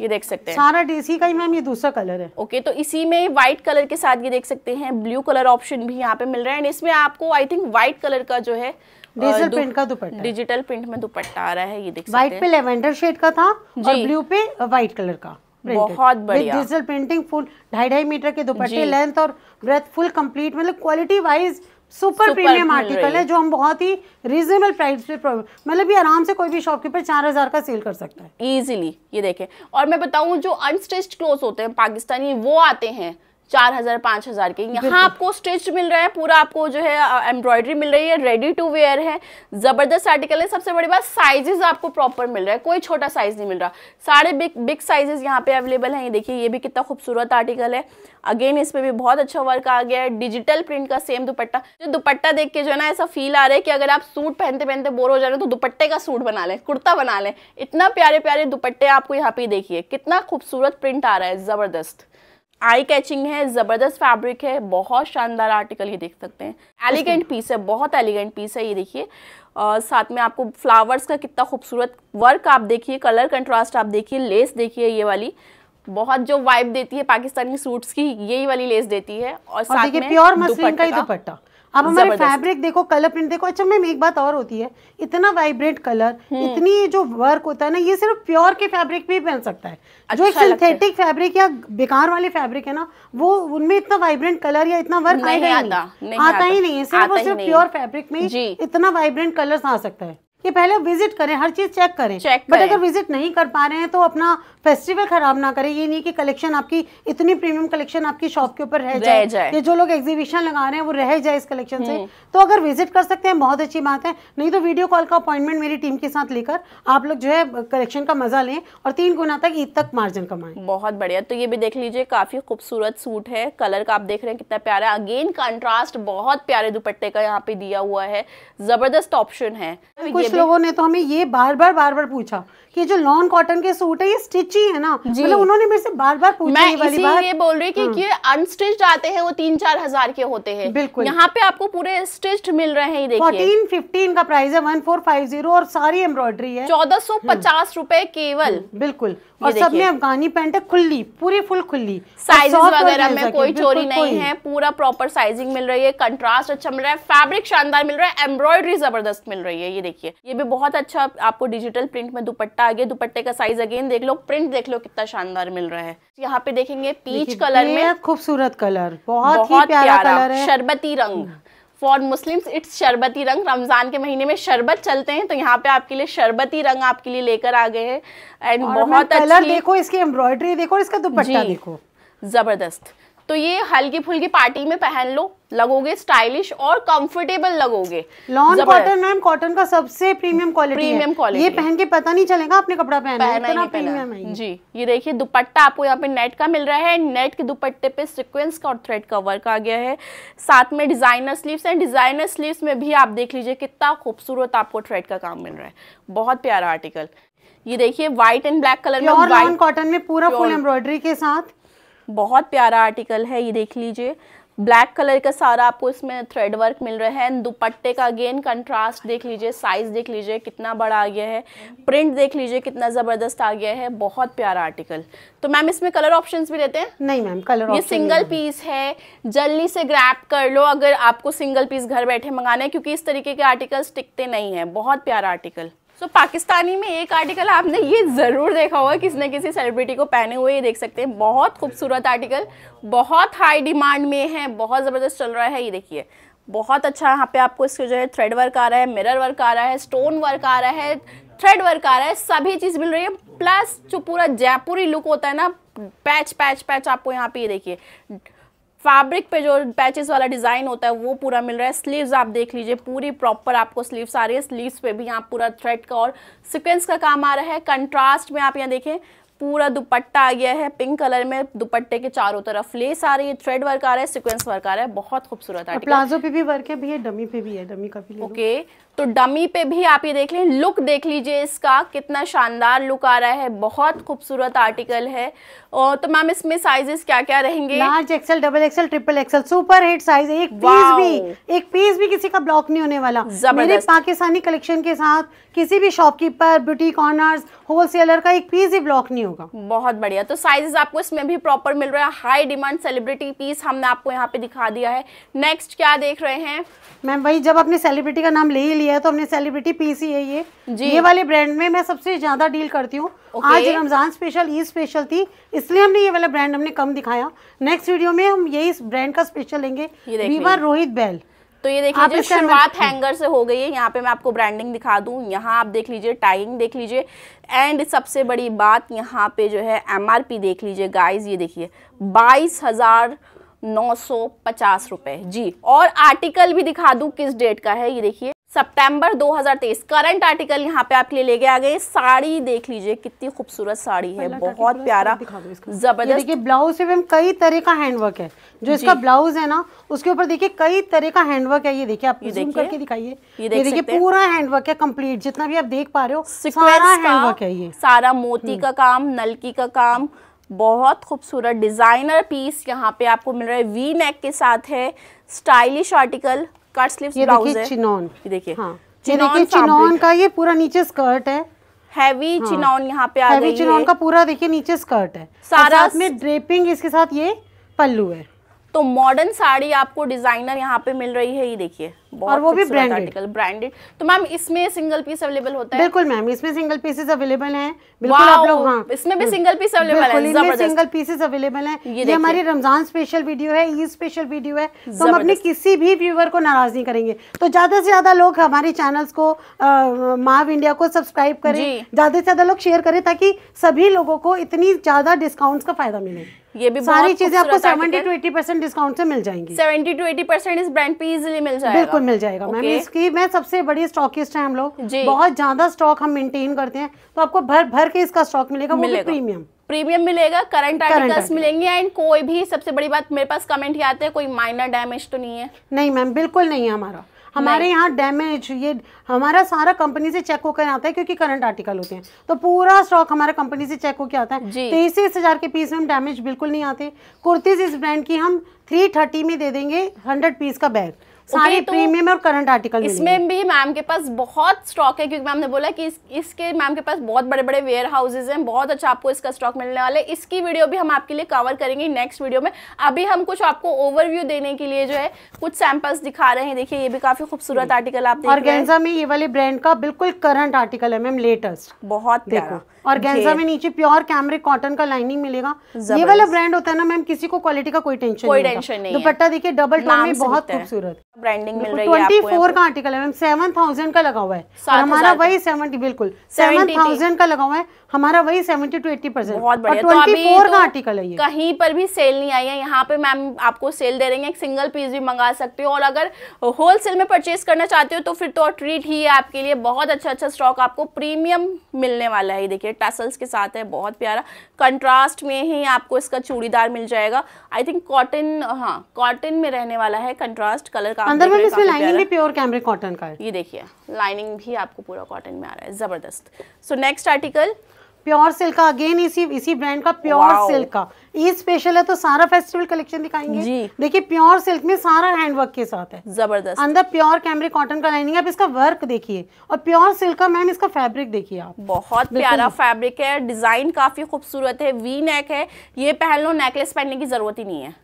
ये देख सकते हैं सारा डीसी का ही मैम ये दूसरा कलर है ओके तो इसी में व्हाइट कलर के साथ ये देख सकते हैं ब्लू कलर ऑप्शन भी यहाँ पे मिल रहा है एंड इसमें आपको आई थिंक व्हाइट कलर का जो है डिजिटल प्रिंट का दुपट्टा डिजिटल प्रिंट में दुपट्टा आ रहा है ये देख व्हाइट पे लेवेंडर शेड का था और ब्लू पे व्हाइट कलर का बहुत बढ़िया डिजिटल प्रिंटिंग फुल ढाई ढाई मीटर के दुपट्टे लेंथ और ब्रेथ फुल कंप्लीट मतलब quality wise super premium article है जो हम बहुत ही रीजनेबल प्राइस पे मतलब ये आराम से कोई भी शॉपकीपर चार हजार का सेल कर सकता है इजीली ये देखें और मैं बताऊं जो अनस्टिच्ड क्लोथ होते हैं पाकिस्तानी वो आते हैं चार हजार पांच हजार के यहाँ आपको स्टिच मिल रहा है पूरा आपको जो है एम्ब्रॉयडरी मिल रही है रेडी टू वेयर है ज़बरदस्त आर्टिकल है सबसे बड़ी बात साइजेस आपको प्रॉपर मिल रहा है कोई छोटा साइज नहीं मिल रहा सारे बिग बिग साइजेस यहाँ पे अवेलेबल हैं ये देखिए ये भी कितना खूबसूरत आर्टिकल है अगेन इस पर भी बहुत अच्छा वर्क आ गया है डिजिटल प्रिंट का सेम दुपट्टा जो दुपट्टा देख के जो है ना ऐसा फील आ रहा है कि अगर आप सूट पहनते पहनते बोर हो जा रहे हो तो दुपट्टे का सूट बना लें कुर्ता बना लें इतना प्यारे प्यारे दुपट्टे आपको यहाँ पे देखिए कितना खूबसूरत प्रिंट आ रहा है ज़बरदस्त आई कैचिंग है ज़बरदस्त फैब्रिक है बहुत शानदार आर्टिकल ये देख सकते हैं एलिगेंट पीस है बहुत एलिगेंट पीस है ये देखिए और साथ में आपको फ्लावर्स का कितना खूबसूरत वर्क आप देखिए कलर कंट्रास्ट आप देखिए लेस देखिए ये वाली बहुत जो वाइब देती है पाकिस्तानी सूट्स की यही वाली लेस देती है और, और साथ में प्योर मसलिन का ही दुपट्टा अब हमारे फैब्रिक देखो कलर प्रिंट देखो अच्छा मैम एक बात और होती है इतना वाइब्रेंट हम्म। कलर इतनी जो वर्क होता है ना ये सिर्फ प्योर के फैब्रिक में ही पहन सकता है अच्छा जो एक सिंथेटिक फैब्रिक या बेकार वाले फैब्रिक है ना वो उनमें इतना वाइब्रेंट कलर या इतना वर्क नहीं आता ही नहीं है सिर्फ और सिर्फ प्योर फैब्रिक में इतना वाइब्रेंट कलर आ सकता है कि पहले विजिट करें हर चीज चेक करें चेक बट अगर विजिट नहीं कर पा रहे हैं तो अपना फेस्टिवल खराब ना करें ये नहीं कि कलेक्शन आपकी इतनी प्रीमियम कलेक्शन आपकी शॉप के ऊपर रह जाए, ये जो लोग एग्जीबिशन लगा रहे हैं वो रह जाए इस कलेक्शन से हम्म। तो अगर विजिट कर सकते हैं बहुत अच्छी बात है नहीं तो वीडियो कॉल का अपॉइंटमेंट मेरी टीम के साथ लेकर आप लोग जो है कलेक्शन का मजा लें और तीन गुना तक ईद तक मार्जिन कमाएं बहुत बढ़िया तो ये भी देख लीजिए काफी खूबसूरत सूट है कलर का आप देख रहे हैं कितना प्यारा अगेन कंट्रास्ट बहुत प्यारे दुपट्टे का यहाँ पे दिया हुआ है जबरदस्त ऑप्शन है कुछ लोगों ने तो हमें ये बार बार बार बार पूछा कि जो लॉन कॉटन के सूट है ये स्टिच ही है ना मतलब उन्होंने मेरे से बार बार पूछा मैं वाली बार। ये बोल रही कि ये हाँ। अनस्टिच्ड आते हैं वो तीन चार हजार के होते हैं बिल्कुल यहाँ पे आपको पूरे स्टिच्ड मिल रहे हैं फोर्टीन फिफ्टीन का प्राइस है वन फोर फाइव जीरो और सारी एम्ब्रॉयडरी है चौदह सौ पचास हाँ। रूपए केवल बिल्कुल और सब में अफगानी पैंट है खुली पूरी फुल खुली साइज वगैरह में कोई चोरी नहीं है पूरा प्रॉपर साइजिंग मिल रही है कंट्रास्ट अच्छा मिल रहा है फैब्रिक शानदार मिल रहा है एम्ब्रॉयडरी जबरदस्त मिल रही है ये देखिए ये भी बहुत अच्छा आपको डिजिटल प्रिंट में दुपट्टा आ गया दुपट्टे का साइज अगेन देख लो प्रिंट देख लो कितना शानदार मिल रहा है यहाँ पे देखेंगे पीच कलर में खूबसूरत कलर बहुत ही प्यारा कलर है शरबती रंग फॉर मुस्लिम्स इट्स शरबती रंग रमज़ान के महीने में शरबत चलते हैं तो यहाँ पे आपके लिए शरबती रंग आपके लिए लेकर आ गए हैं एंड बहुत अच्छा देखो इसकी एम्ब्रॉयडरी देखो इसका दुपट्टा देखो ज़बरदस्त तो ये हल्की फुल्की पार्टी में पहन लो लगोगे स्टाइलिश और कंफर्टेबल लगोगे लॉन कॉटन मैम कॉटन का सबसे प्रीमियम क्वालिटी प्रीमियम क्वालिटी ये पहन के पता नहीं चलेगा आपने कपड़ा पहना पहना इतना प्रीमियम है जी ये देखिए दुपट्टा आपको यहाँ पे नेट का मिल रहा है नेट के दुपट्टे पे सिक्वेंस का और थ्रेड का वर्क आ गया है साथ में designer sleeves and designer sleeves में भी आप देख लीजिए कितना खूबसूरत आपको थ्रेड का काम मिल रहा है बहुत प्यारा आर्टिकल ये देखिए व्हाइट एंड ब्लैक कलर में कॉटन में पूरा फुल एम्ब्रॉयडरी के साथ बहुत प्यारा आर्टिकल है ये देख लीजिए ब्लैक कलर का सारा आपको इसमें थ्रेड वर्क मिल रहा है दुपट्टे का अगेन कंट्रास्ट देख लीजिए साइज देख लीजिए कितना बड़ा आ गया है प्रिंट देख लीजिए कितना ज़बरदस्त आ गया है बहुत प्यारा आर्टिकल तो मैम इसमें कलर ऑप्शंस भी रहते हैं नहीं मैम कलर ये सिंगल पीस है जल्दी से ग्रैप कर लो अगर आपको सिंगल पीस घर बैठे मंगाना है क्योंकि इस तरीके के आर्टिकल्स टिकते नहीं है बहुत प्यारा आर्टिकल सो so, पाकिस्तानी में एक आर्टिकल आपने ये ज़रूर देखा होगा किसी न किसी सेलिब्रिटी को पहने हुए ये देख सकते हैं बहुत खूबसूरत आर्टिकल बहुत हाई डिमांड में है बहुत ज़बरदस्त चल रहा है ये देखिए बहुत अच्छा यहाँ पे आपको इसके जो है थ्रेड वर्क आ रहा है मिरर वर्क आ रहा है स्टोन वर्क आ रहा है थ्रेड वर्क आ रहा है सभी चीज़ मिल रही है प्लस जो पूरा जयपुरी लुक होता है ना पैच पैच पैच आपको यहाँ पे ये देखिए फैब्रिक पे जो पैचेस वाला डिज़ाइन होता है वो पूरा मिल रहा है स्लीव्स आप देख लीजिए पूरी प्रॉपर आपको स्लीव्स आ रही है स्लीव्स पे भी यहाँ पूरा थ्रेड का और सिक्वेंस का काम आ रहा है कंट्रास्ट में आप यहाँ देखें पूरा दुपट्टा आ गया है पिंक कलर में दुपट्टे के चारों तरफ लेस आ रही है थ्रेड वर्क आ रहा है सिक्वेंस वर्क आ रहा है बहुत खूबसूरत है प्लाजो पे भी वर्क है भैया डमी पे भी है डमी का भी ओके तो डमी पे भी आप ये देख लें लुक देख लीजिए इसका कितना शानदार लुक आ रहा है बहुत खूबसूरत आर्टिकल है और तो मैम इसमें साइजेस क्या क्या रहेंगे large XL double XL triple XL super hit size एक पीस भी एक पीस भी किसी का ब्लॉक नहीं होने वाला मेरे पाकिस्तानी कलेक्शन के साथ किसी भी शॉपकीपर ब्यूटी कॉर्नर होलसेलर का एक पीस भी ब्लॉक नहीं होगा बहुत बढ़िया तो साइजेस आपको इसमें भी प्रॉपर मिल रहा है हाई डिमांड सेलिब्रिटी पीस हमने आपको यहाँ पे दिखा दिया है नेक्स्ट क्या देख रहे हैं मैम भाई जब अपने सेलिब्रिटी का नाम ले ही लिया किया है तो हमने सेलिब्रिटी पीस ही है ये ये वाले ब्रांड में मैं सबसे ज्यादा डील करती हूँ आज रमजान स्पेशल ईद स्पेशल थी इसलिए हमने ये वाला ब्रांड हमने कम दिखाया नेक्स्ट वीडियो में हम यही ब्रांड का स्पेशल लेंगे रोहित बैल तो ये देखिए जो शुरुआत हैंगर से हो गई है यहाँ पे मैं आपको ब्रांडिंग दिखा दूँ यहाँ आप देख लीजिए टैगिंग देख लीजिए एंड सबसे बड़ी बात यहाँ पे जो है एमआरपी देख लीजिए गाइस ये देखिए बाईस हजार नौ सौ पचास रुपये जी और आर्टिकल भी दिखा दूँ किस डेट का है ये देखिए सितंबर 2023 करंट आर्टिकल यहाँ पे आपके लिए लेके आ गए साड़ी देख लीजिए कितनी खूबसूरत साड़ी है बहुत प्यारा जबरदस्त देखिए ब्लाउज से मैम कई तरह का हैंडवर्क है जो इसका ब्लाउज है ना उसके ऊपर देखिए कई तरह का हैंडवर्क है ये देखिए आप करके दिखाइए ये देखिए पूरा हैंडवर्क है कम्प्लीट जितना भी आप देख पा रहे हो सारा हैंडवर्क है ये सारा मोती हम्म। का काम नलकी का काम बहुत खूबसूरत डिजाइनर पीस यहाँ पे आपको मिल रहा है वी नेक के साथ है stylish article cut sleeve blouse है चिनॉन ये देखिए हाँ ये देखिए का ये पूरा नीचे स्कर्ट है हैवी हाँ, चिनॉन यहाँ पे आ गई चिनॉन का पूरा देखिए नीचे स्कर्ट है सारा में ड्रेपिंग इसके साथ ये पल्लू है तो मॉडर्न साड़ी आपको डिजाइनर यहाँ पे मिल रही है ये देखिए और वो भी ब्रांडेड ब्रांडेड तो मैम इसमें सिंगल पीस अवेलेबल होता है बिल्कुल मैम इसमें सिंगल पीसेस अवेलेबल हैं बिल्कुल आप लोग हाँ इसमें भी सिंगल पीस अवेलेबल है इसमें सिंगल पीसेस अवेलेबल हैं ये हमारी रमजान स्पेशल वीडियो है ईद स्पेशल वीडियो है तो हम अपने किसी भी व्यूअर को नाराज नहीं करेंगे तो ज्यादा से ज्यादा लोग हमारे चैनल को माव इंडिया को सब्सक्राइब करें ज्यादा से ज्यादा लोग शेयर करें ताकि सभी लोगों को इतनी ज्यादा डिस्काउंट का फायदा मिले ये भी सारी चीजें आपको seventy two eighty percent discount से मिल जाएंगी सेवेंटी टू एटी परसेंट इस ब्रांड पे इजिली मिल जाएगा बिल्कुल और मिल जाएगा okay. मैम इसकी मैं सबसे बड़ी स्टॉकिस्ट है हम लोग बहुत ज्यादा स्टॉक हम मेंटेन करते हैं तो आपको भर भर के इसका स्टॉक मिलेगा, मिलेगा। प्रीमियम प्रीमियम मिलेगा करंट आर्टिकल्स मिलेंगे एंड कोई भी सबसे बड़ी बात मेरे पास कमेंट ही आते हैं कोई माइनर डैमेज तो नहीं है नहीं मैम बिल्कुल नहीं है हमारा हमारे यहाँ डैमेज ये हमारा सारा कंपनी से चेक होकर आता है क्योंकि करंट आर्टिकल होते हैं तो पूरा स्टॉक हमारा कंपनी से चेक होकर आता है तेईस हजार के पीस में हम डैमेज बिल्कुल नहीं आते कुर्तीज इस ब्रांड की हम थ्री थर्टी में दे देंगे हंड्रेड पीस का बैग सारे okay, तो प्रीमियम और करंट आर्टिकल इसमें भी मैम के पास बहुत स्टॉक है क्योंकि मैम ने बोला कि इस, इसके मैम के पास बहुत बड़े बड़े वेयर हाउसेज हैं बहुत अच्छा आपको इसका स्टॉक मिलने वाला है इसकी वीडियो भी हम आपके लिए कवर करेंगे नेक्स्ट वीडियो में अभी हम कुछ आपको ओवरव्यू देने के लिए जो है कुछ सैंपल्स दिखा रहे हैं देखिए ये भी काफी खूबसूरत आर्टिकल हम्म। आप देख रहे हैं में ये वाले ब्रांड का बिल्कुल करंट आर्टिकल है मैम लेटेस्ट बहुत प्यारा और गेंजा में नीचे प्योर कैमरे कॉटन का लाइनिंग मिलेगा ये वाला ब्रांड होता है ना मैम किसी को क्वालिटी का कोई टेंशन कोई नहीं, टेंशन नहीं दुपट्टा देखिए डबल टोन में बहुत खूबसूरत ब्रांडिंग मिल रही है ट्वेंटी फोर का आर्टिकल है मैम सेवन थाउजेंड का लगा हुआ है हमारा वही सेवेंटी बिल्कुल सेवन थाउजेंड का लगा हुआ है हमारा वही seventy two eighty percent twenty four का आर्टिकल है कहीं पर भी सेल नहीं आई है यहाँ पे मैम आपको सेल दे रही है सिंगल पीस भी मंगा सकते हो और अगर होलसेल में परचेज करना चाहते हो तो फिर तो ट्रीट ही है आपके लिए बहुत अच्छा अच्छा स्टॉक आपको प्रीमियम मिलने वाला है देखिए ब्रेसलेट टैसल्स के साथ है बहुत प्यारा कंट्रास्ट में ही आपको इसका चूड़ीदार मिल जाएगा आई थिंक कॉटन हाँ कॉटन में रहने वाला है कंट्रास्ट कलर का अंदर में इसमें लाइनिंग भी प्योर कैमरे कॉटन का है ये देखिए लाइनिंग भी आपको पूरा कॉटन में आ रहा है ज़बरदस्त so next article pure silk का अगेन इसी इसी ब्रांड का प्योर सिल्क का ई स्पेशल है तो सारा फेस्टिवल कलेक्शन दिखाएंगे देखिए प्योर सिल्क में सारा हैंडवर्क के साथ है जबरदस्त अंदर प्योर कैमरे कॉटन का लाइनिंग आप इसका वर्क देखिए और प्योर सिल्क का मैम इसका फैब्रिक देखिए आप बहुत प्यारा फैब्रिक है डिजाइन काफी खूबसूरत है वी नेक है ये पहन लो नेकलेस पहनने की जरूरत ही नहीं है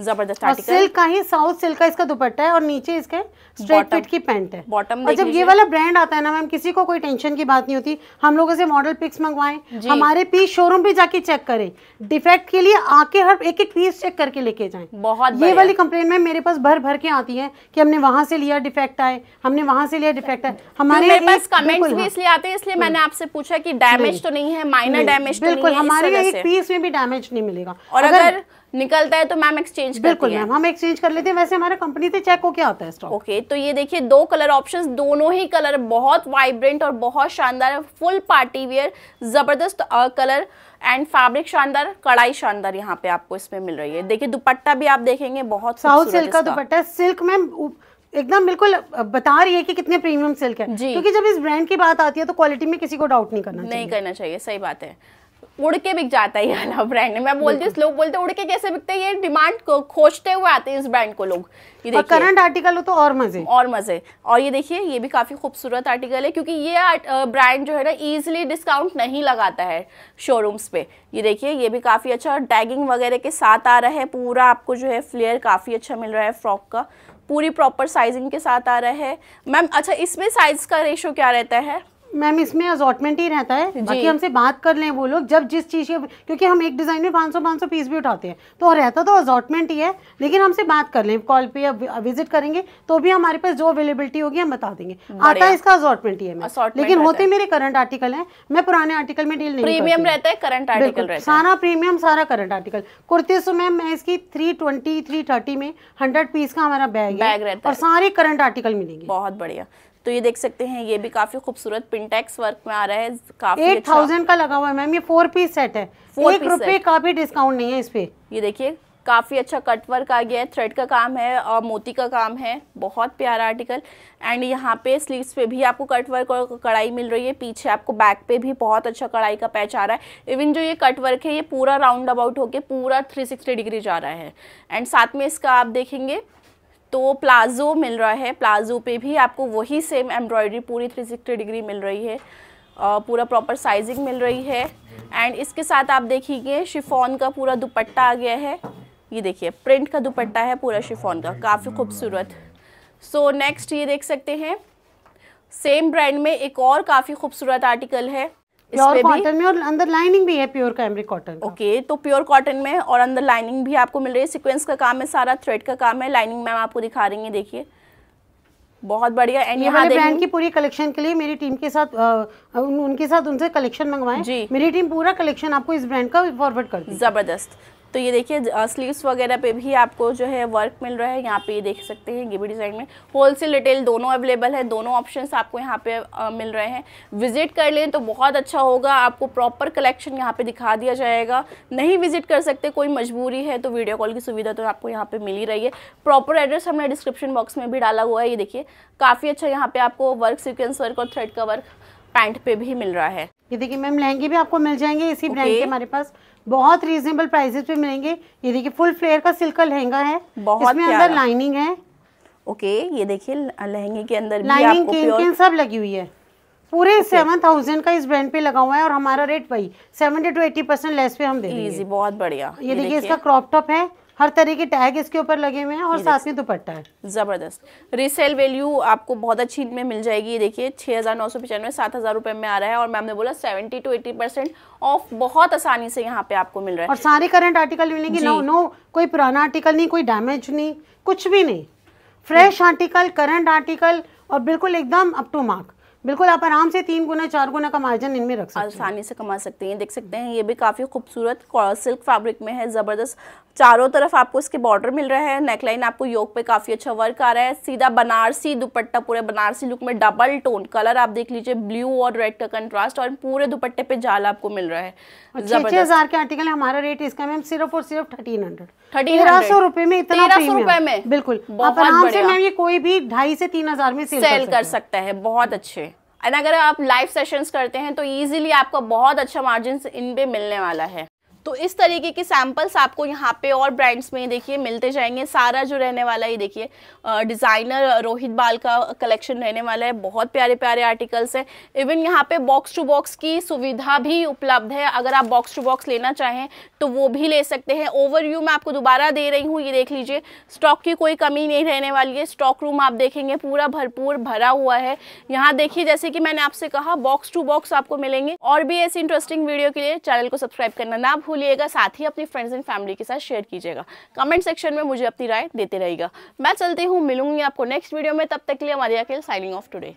जबरदस्त आर्टिकल सिल्क का ही साउथ सिल्क का इसका दुपट्टा है और नीचे इसके स्ट्रेट फिट की पैंट है बॉटम और जब ये वाला ब्रांड आता है ना मैम किसी को कोई टेंशन की बात नहीं होती हम लोगों से मॉडल पिक्स मंगवाएं हमारे पीस शोरूम पे जाके चेक करें डिफेक्ट के लिए आके हर एक एक पीस चेक करके लेके जाए बहुत ये वाली कंप्लेन मैम मेरे पास भर भर के आती है की हमने वहाँ से लिया डिफेक्ट आए हमने वहाँ से लिया डिफेक्ट आए हमारे पास कमेंट भी हाँ। इसलिए आते हैं इसलिए मैंने हम्म। आपसे पूछा की डैमेज तो नहीं है माइनर डैमेज तो बिल्कुल हमारे पीस में भी डैमेज नहीं मिलेगा और अगर निकलता है तो मैम एक्सचेंज बिल्कुल मैम हम एक्सचेंज कर लेते हैं वैसे हमारे कंपनी से चेक क्या होता है स्टॉक ओके okay, तो ये देखिए दो कलर ऑप्शंस दोनों ही कलर बहुत वाइब्रेंट और बहुत शानदार है फुल पार्टी वेयर जबरदस्त कलर एंड फैब्रिक शानदार कढ़ाई शानदार यहाँ पे आपको इसमें मिल रही है देखिए दुपट्टा भी आप देखेंगे बहुत साउथ सिल्क का दुपट्टा सिल्क मैम एकदम बिल्कुल बता रही है कि कितने प्रीमियम सिल्क है क्योंकि जब इस ब्रांड की बात आती है तो क्वालिटी में किसी को डाउट नहीं करना नहीं करना चाहिए सही बात है उड़ के बिक जाता है ये वाला ब्रांड मैं बोलती हूँ लोग बोलते उड़ के कैसे बिकते हैं ये डिमांड को खोजते हुए आते हैं इस ब्रांड को लोग ये करंट आर्टिकल हो तो और मजे और मजे और ये देखिए ये भी काफी खूबसूरत आर्टिकल है क्योंकि ये ब्रांड जो है ना इजिली डिस्काउंट नहीं लगाता है शोरूम्स पे ये देखिए ये भी काफी अच्छा टैगिंग वगैरह के साथ आ रहा है पूरा आपको जो है फ्लेयर काफी अच्छा मिल रहा है फ्रॉक का पूरी प्रॉपर साइजिंग के साथ आ रहा है मैम अच्छा इसमें साइज का रेशो क्या रहता है मैम इसमें अजॉटमेंट ही रहता है बाकी हमसे बात कर लें वो लोग जब जिस चीज़ के क्योंकि हम एक डिज़ाइन में 500 500 पीस भी उठाते हैं तो रहता तो अजॉटमेंट ही है लेकिन हमसे बात कर लें कॉल पे या विजिट करेंगे तो भी हमारे पास जो अवेलेबिलिटी होगी हम बता देंगे आता है इसका अजॉटमेंट ही है लेकिन होते मेरे करंट आर्टिकल है मैं पुराने आर्टिकल में डील नहीं प्रीमियम रहता है करंट आर्टिकल सारा प्रीमियम सारा current article kurti so ma'am मैं इसकी थ्री ट्वेंटी थ्री थर्टी में हंड्रेड पीस का हमारा बैग है और सारे करंट आर्टिकल मिलेंगे बहुत बढ़िया तो ये देख सकते हैं ये भी काफी खूबसूरत पिंटेक्स वर्क में आ रहा है काफी अच्छा। एट थाउजेंड का लगा हुआ है मैम ये फोर पीस सेट है एक रुपए का भी डिस्काउंट नहीं है इस पे ये देखिए काफ़ी अच्छा कट वर्क आ गया है थ्रेड का काम है और मोती का काम है बहुत प्यारा आर्टिकल एंड यहाँ पे स्लीव्स पे भी आपको कट वर्क और कढ़ाई मिल रही है पीछे आपको बैक पे भी बहुत अच्छा कढ़ाई का पैच आ रहा है इवन जो ये कट वर्क है ये पूरा राउंड अबाउट होके पूरा 360 डिग्री जा रहा है एंड साथ में इसका आप देखेंगे तो प्लाज़ो मिल रहा है प्लाज़ो पे भी आपको वही सेम एम्ब्रॉयडरी पूरी थ्री सिक्सटी डिग्री मिल रही है पूरा प्रॉपर साइजिंग मिल रही है एंड इसके साथ आप देखिए शिफॉन का पूरा दुपट्टा आ गया है ये देखिए प्रिंट का दुपट्टा है पूरा शिफॉन का काफ़ी खूबसूरत सो नेक्स्ट ये देख सकते हैं सेम ब्रांड में एक और काफ़ी खूबसूरत आर्टिकल है प्योर कॉटन में और अंदर लाइनिंग भी है प्योर कैमरिक कॉटन ओके तो प्योर कॉटन में और अंदर लाइनिंग भी आपको मिल रही है सिक्वेंस का काम है सारा थ्रेड का काम है लाइनिंग मैम आपको दिखा रही है देखिए बहुत बढ़िया एंड यहाँ ब्रांड की पूरी कलेक्शन के लिए मेरी टीम के साथ आ, उन, उनके साथ उनसे कलेक्शन मंगवाएं जी मेरी टीम पूरा कलेक्शन आपको इस ब्रांड का फॉरवर्ड कर जबरदस्त तो ये देखिए स्लीव्स वगैरह पे भी आपको जो है वर्क मिल रहा है यहाँ पे ये देख सकते हैं ये भी डिज़ाइन में होलसेल रिटेल दोनों अवेलेबल है दोनों ऑप्शंस आपको यहाँ पे आ, मिल रहे हैं विजिट कर लें तो बहुत अच्छा होगा आपको प्रॉपर कलेक्शन यहाँ पे दिखा दिया जाएगा नहीं विजिट कर सकते कोई मजबूरी है तो वीडियो कॉल की सुविधा तो आपको यहाँ पर मिल ही रही है प्रॉपर एड्रेस हमने डिस्क्रिप्शन बॉक्स में भी डाला हुआ है ये देखिए काफ़ी अच्छा यहाँ पर आपको वर्क सिक्वेंस वर्क और थ्रेड का वर्क पैंट पे भी मिल रहा है ये देखिए मैम लहंगे भी आपको मिल जाएंगे इसी ब्रांड के हमारे पास बहुत रीजनेबल प्राइसेस पे मिलेंगे ये देखिए फुल फ्लेयर का सिल्क का लहंगा है बहुत इसमें अंदर लाइनिंग है ओके ये देखिए लहंगे के अंदर लाइनिंग सब लगी हुई है पूरे सेवन थाउजेंड का इस ब्रांड पे लगा हुआ है और हमारा रेट वही seventy two eighty percent less पे हम देंगे बहुत बढ़िया ये देखिए इसका क्रॉप टॉप है हर तरह के टैग इसके ऊपर लगे हुए हैं और साथ में दुपट्टा है जबरदस्त रीसेल वैल्यू आपको बहुत अच्छी में मिल जाएगी देखिए छह हजार नौ सौ पचानवे सात हजार रुपए में आ रहा है और मैम ने बोला seventy two eighty percent off बहुत आसानी से यहाँ पे आपको मिल रहा है और सारे करंट आर्टिकल मिलेंगे नो नो कोई पुराना आर्टिकल नहीं कोई डैमेज नहीं कुछ भी नहीं फ्रेश आर्टिकल करंट आर्टिकल और बिल्कुल एकदम अप टू मार्क बिल्कुल आप आराम से तीन गुना चार गुना का मार्जिन इनमें रख सकते हैं आसानी से कमा सकते हैं देख सकते हैं ये भी काफ़ी खूबसूरत सिल्क फैब्रिक में है ज़बरदस्त चारों तरफ आपको इसके बॉर्डर मिल रहा है नेकलाइन आपको योग पे काफ़ी अच्छा वर्क आ रहा है सीधा बनारसी दुपट्टा पूरे बनारसी लुक में डबल टोन कलर आप देख लीजिए ब्लू और रेड का कंट्रास्ट और पूरे दुपट्टे पे जाल आपको मिल रहा है छह हजार के आर्टिकल है हमारा रेट इसका मैम सिर्फ और सिर्फ थर्टीन हंड्रेड तेरह सौ रुपए में इतना रुपए में बिल्कुल आप आराम से मैम ये कोई भी ढाई से तीन हजार में सेल कर सकता है बहुत अच्छे एंड अगर आप लाइव सेशंस करते हैं तो ईजिली आपको बहुत अच्छा मार्जिन इन पर मिलने वाला है तो इस तरीके के सैंपल्स आपको यहाँ पे और ब्रांड्स में देखिए मिलते जाएंगे सारा जो रहने वाला है देखिए डिज़ाइनर रोहित बाल का कलेक्शन रहने वाला है बहुत प्यारे प्यारे आर्टिकल्स हैं इवन यहाँ पे बॉक्स टू बॉक्स की सुविधा भी उपलब्ध है अगर आप बॉक्स टू बॉक्स लेना चाहें तो वो भी ले सकते हैं ओवरव्यू मैं आपको दोबारा दे रही हूँ ये देख लीजिए स्टॉक की कोई कमी नहीं रहने वाली है स्टॉक रूम आप देखेंगे पूरा भरपूर भरा हुआ है यहाँ देखिए जैसे कि मैंने आपसे कहा बॉक्स टू बॉक्स आपको मिलेंगे और भी ऐसी इंटरेस्टिंग वीडियो के लिए चैनल को सब्सक्राइब करना ना भूल भूलिएगा साथ ही अपने फ्रेंड्स एंड फैमिली के साथ शेयर कीजिएगा कमेंट सेक्शन में मुझे अपनी राय देते रहेगा मैं चलती हूँ मिलूंगी आपको नेक्स्ट वीडियो में तब तक के लिए हमारे अकेले साइनिंग ऑफ टुडे